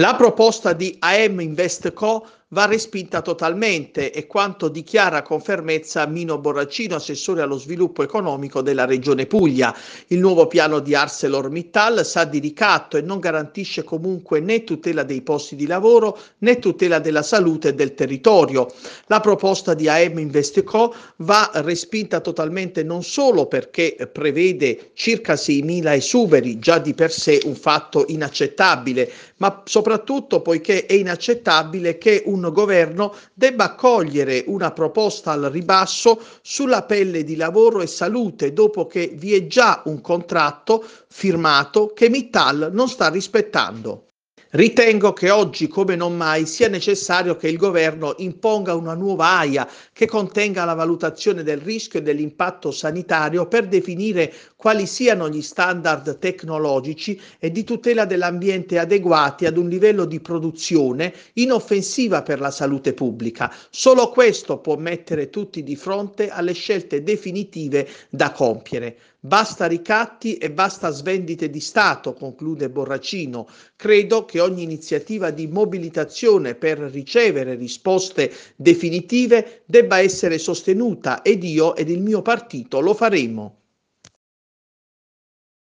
La proposta di AM Invest Co va respinta totalmente, e quanto dichiara con fermezza Mino Borracino, assessore allo sviluppo economico della Regione Puglia. Il nuovo piano di ArcelorMittal sa di ricatto e non garantisce comunque né tutela dei posti di lavoro né tutela della salute e del territorio. La proposta di AM Investeco va respinta totalmente non solo perché prevede circa 6.000 esuberi, già di per sé un fatto inaccettabile, ma soprattutto poiché è inaccettabile che un un governo debba accogliere una proposta al ribasso sulla pelle di lavoro e salute dopo che vi è già un contratto firmato che Mittal non sta rispettando. Ritengo che oggi come non mai sia necessario che il governo imponga una nuova AIA che contenga la valutazione del rischio e dell'impatto sanitario per definire quali siano gli standard tecnologici e di tutela dell'ambiente adeguati ad un livello di produzione inoffensiva per la salute pubblica. Solo questo può mettere tutti di fronte alle scelte definitive da compiere. Basta ricatti e basta svendite di Stato, conclude Borracino. Credo che che ogni iniziativa di mobilitazione per ricevere risposte definitive debba essere sostenuta ed io ed il mio partito lo faremo.